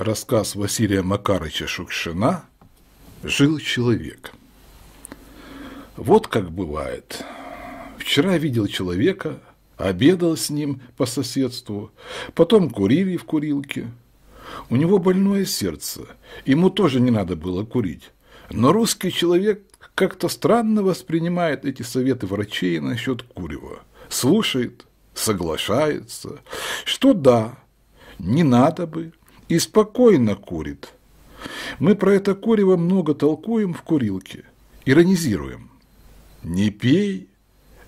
рассказ Василия Макарыча Шукшина «Жил человек». Вот как бывает. Вчера видел человека, обедал с ним по соседству, потом курили в курилке. У него больное сердце, ему тоже не надо было курить. Но русский человек как-то странно воспринимает эти советы врачей насчет курева. Слушает, соглашается, что да, не надо бы, и спокойно курит. Мы про это курево много толкуем в курилке, иронизируем. «Не пей,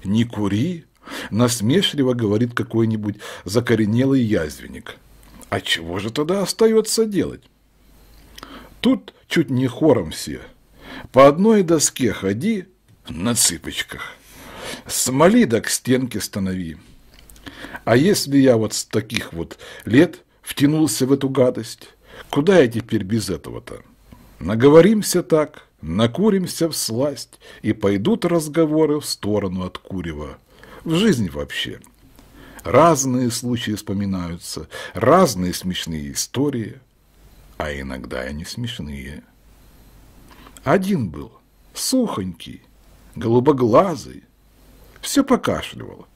не кури», – насмешливо говорит какой-нибудь закоренелый язвенник. А чего же тогда остается делать? Тут чуть не хором все. По одной доске ходи на цыпочках. Смоли да к стенке станови. А если я вот с таких вот лет втянулся в эту гадость. Куда я теперь без этого-то? Наговоримся так, накуримся в сласть, и пойдут разговоры в сторону от курева. В жизни вообще. Разные случаи вспоминаются, разные смешные истории, а иногда и не смешные. Один был, сухонький, голубоглазый, все покашливал.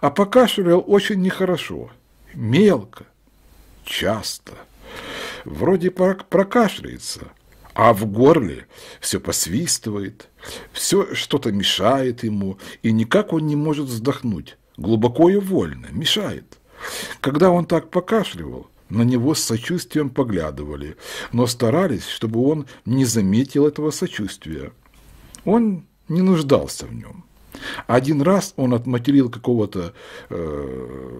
А покашливал очень нехорошо, мелко, часто. Вроде прокашляется, а в горле все посвистывает, все что-то мешает ему, и никак он не может вздохнуть. Глубоко и вольно, мешает. Когда он так покашливал, на него с сочувствием поглядывали, но старались, чтобы он не заметил этого сочувствия. Он не нуждался в нем. Один раз он отматерил какого-то э,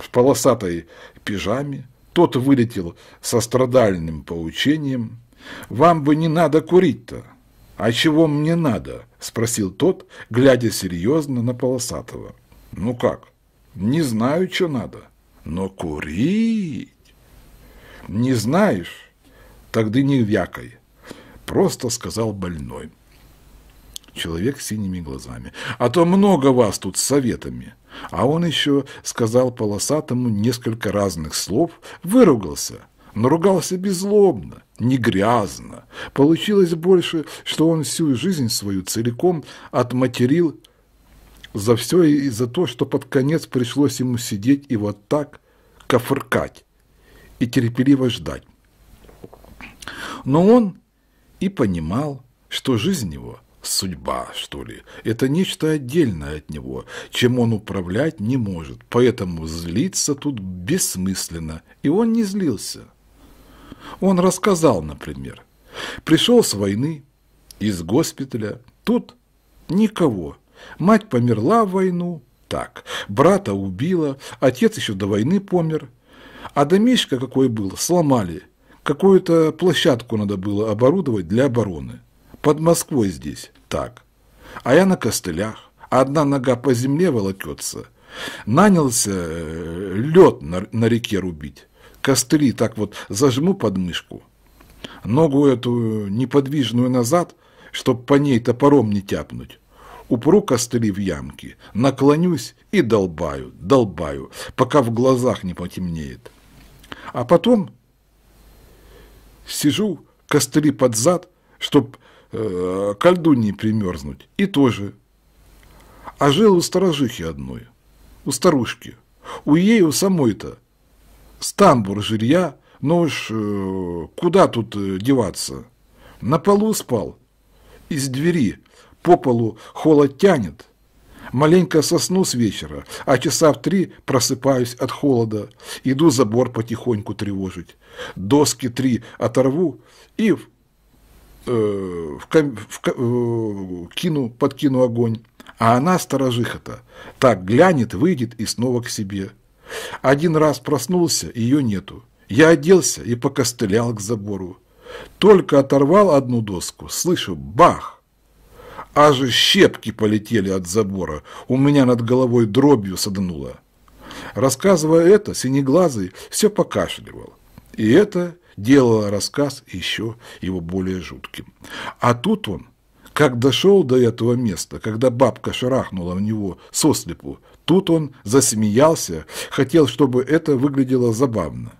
в полосатой пижаме, тот вылетел со страдальным поучением. «Вам бы не надо курить-то!» «А чего мне надо?» – спросил тот, глядя серьезно на Полосатого. «Ну как? Не знаю, что надо. Но курить!» «Не знаешь? Тогда не вякай!» – просто сказал больной человек с синими глазами. «А то много вас тут с советами!» А он еще сказал полосатому несколько разных слов, выругался, но ругался беззлобно, не грязно. Получилось больше, что он всю жизнь свою целиком отматерил за все и за то, что под конец пришлось ему сидеть и вот так кофыркать и терпеливо ждать. Но он и понимал, что жизнь его судьба, что ли. Это нечто отдельное от него, чем он управлять не может, поэтому злиться тут бессмысленно, и он не злился. Он рассказал, например, пришел с войны, из госпиталя, тут никого, мать померла в войну, так, брата убила, отец еще до войны помер, а домишко какой был, сломали, какую-то площадку надо было оборудовать для обороны. Под Москвой здесь так. А я на костылях. А одна нога по земле волокется. Нанялся э, лед на, на реке рубить. Костыли так вот зажму под мышку. Ногу эту неподвижную назад, чтоб по ней топором не тяпнуть. Упру костыли в ямки, наклонюсь и долбаю, долбаю, пока в глазах не потемнеет. А потом сижу, костыли под зад, чтоб э, кольдуньи примерзнуть. И тоже. А жил у сторожихи одной, у старушки. У ею самой-то стамбур жилья, но уж э, куда тут э, деваться? На полу спал, из двери, по полу холод тянет. Маленько сосну с вечера, а часа в три просыпаюсь от холода, иду забор потихоньку тревожить. Доски три оторву и в Э, в, в, э, кину, подкину огонь, а она, сторожиха-то, так глянет, выйдет и снова к себе. Один раз проснулся, ее нету. Я оделся и покостылял к забору. Только оторвал одну доску, слышу, бах! Аж щепки полетели от забора, у меня над головой дробью саднуло. Рассказывая это, синеглазый все покашливал. И это делало рассказ еще его более жутким. А тут он, как дошел до этого места, когда бабка шарахнула в него сослепу, тут он засмеялся, хотел, чтобы это выглядело забавно.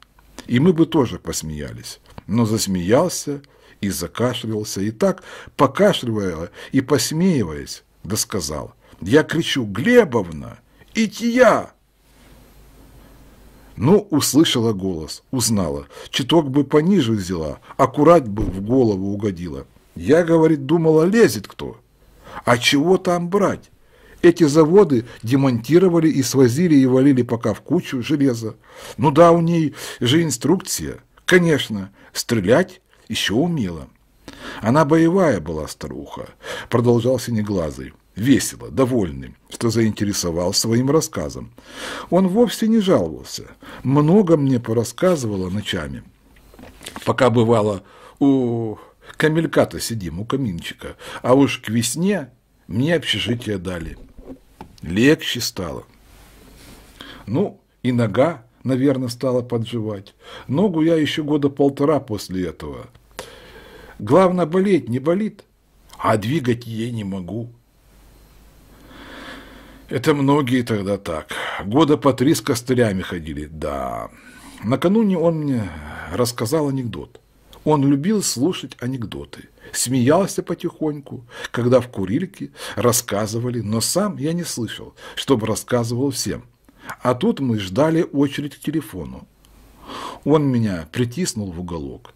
И мы бы тоже посмеялись, но засмеялся и закашлялся, и так, покашливая и посмеиваясь, досказал. Я кричу «Глебовна! Ития!» Ну, услышала голос, узнала. Читок бы пониже взяла, аккурат бы в голову угодила. Я, говорит, думала, лезет кто. А чего там брать? Эти заводы демонтировали и свозили и валили пока в кучу железа. Ну да, у ней же инструкция. Конечно, стрелять еще умела. Она боевая была старуха, продолжал синеглазый весело, довольный, что заинтересовал своим рассказом. Он вовсе не жаловался. Много мне порассказывало ночами. Пока бывало у камелька-то сидим, у каминчика. А уж к весне мне общежитие дали. Легче стало. Ну, и нога, наверное, стала подживать. Ногу я еще года полтора после этого. Главное, болеть не болит, а двигать ей не могу. Это многие тогда так. Года по три с костырями ходили, да. Накануне он мне рассказал анекдот. Он любил слушать анекдоты. Смеялся потихоньку, когда в курильке рассказывали, но сам я не слышал, чтобы рассказывал всем. А тут мы ждали очередь к телефону. Он меня притиснул в уголок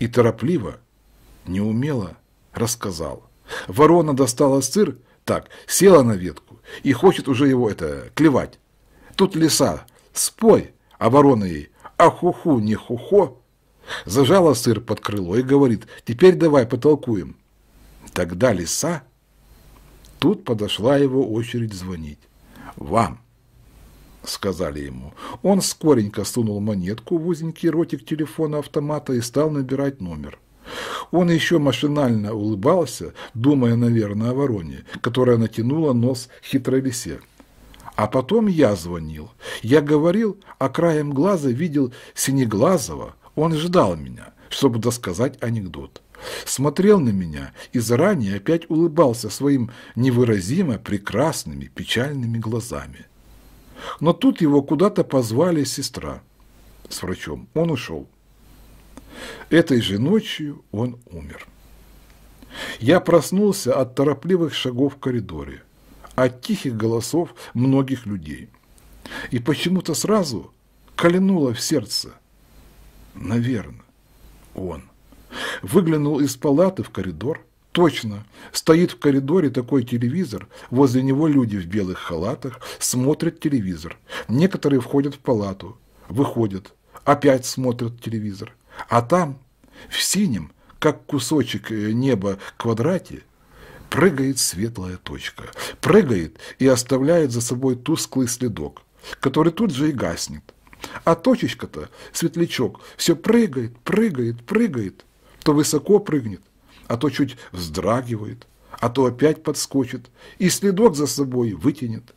и торопливо, неумело рассказал. Ворона достала сыр, так, села на ветку, и хочет уже его это клевать. Тут лиса, спой, а ворона ей, а хуху не хухо. Зажала сыр под крыло и говорит, теперь давай потолкуем. Тогда лиса... Тут подошла его очередь звонить. «Вам!» — сказали ему. Он скоренько сунул монетку в узенький ротик телефона автомата и стал набирать номер. Он еще машинально улыбался, думая, наверное, о вороне, которая натянула нос хитрой лисе. А потом я звонил. Я говорил, а краем глаза видел Синеглазого. Он ждал меня, чтобы досказать анекдот. Смотрел на меня и заранее опять улыбался своим невыразимо прекрасными печальными глазами. Но тут его куда-то позвали сестра с врачом. Он ушел. Этой же ночью он умер. Я проснулся от торопливых шагов в коридоре, от тихих голосов многих людей. И почему-то сразу кольнуло в сердце. Наверное, он. Выглянул из палаты в коридор. Точно, стоит в коридоре такой телевизор, возле него люди в белых халатах смотрят телевизор. Некоторые входят в палату, выходят, опять смотрят телевизор. А там, в синем, как кусочек э, неба квадрате, прыгает светлая точка. Прыгает и оставляет за собой тусклый следок, который тут же и гаснет. А точечка-то, светлячок, все прыгает, прыгает, прыгает. То высоко прыгнет, а то чуть вздрагивает, а то опять подскочит и следок за собой вытянет.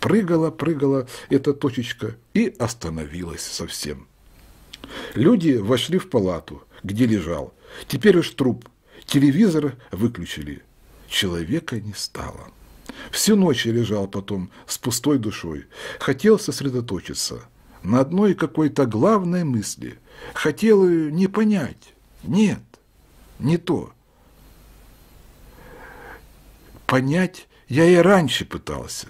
Прыгала, прыгала эта точечка и остановилась совсем. Люди вошли в палату, где лежал. Теперь уж труп. Телевизор выключили. Человека не стало. Всю ночь я лежал потом с пустой душой. Хотел сосредоточиться на одной какой-то главной мысли. Хотел не понять. Нет, не то. Понять я и раньше пытался.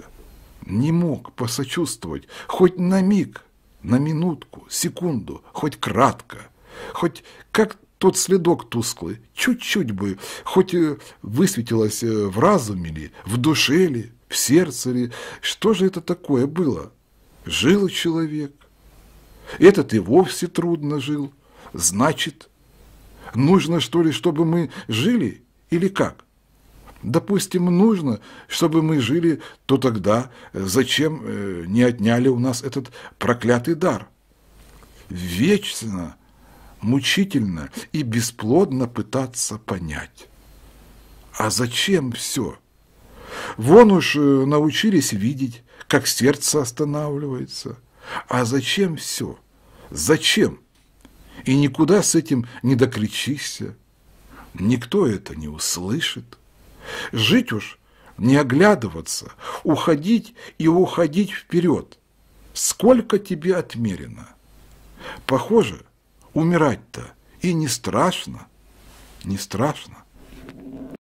Не мог посочувствовать, хоть на миг на минутку, секунду, хоть кратко, хоть как тот следок тусклый, чуть-чуть бы, хоть э, высветилось э, в разуме ли, в душе ли, в сердце ли, что же это такое было? Жил человек, этот и вовсе трудно жил, значит, нужно что ли, чтобы мы жили или как? допустим, нужно, чтобы мы жили, то тогда э, зачем э, не отняли у нас этот проклятый дар? Вечно, мучительно и бесплодно пытаться понять. А зачем все? Вон уж э, научились видеть, как сердце останавливается. А зачем все? Зачем? И никуда с этим не докричишься. Никто это не услышит. Жить уж, не оглядываться, уходить и уходить вперед. Сколько тебе отмерено? Похоже, умирать-то и не страшно, не страшно.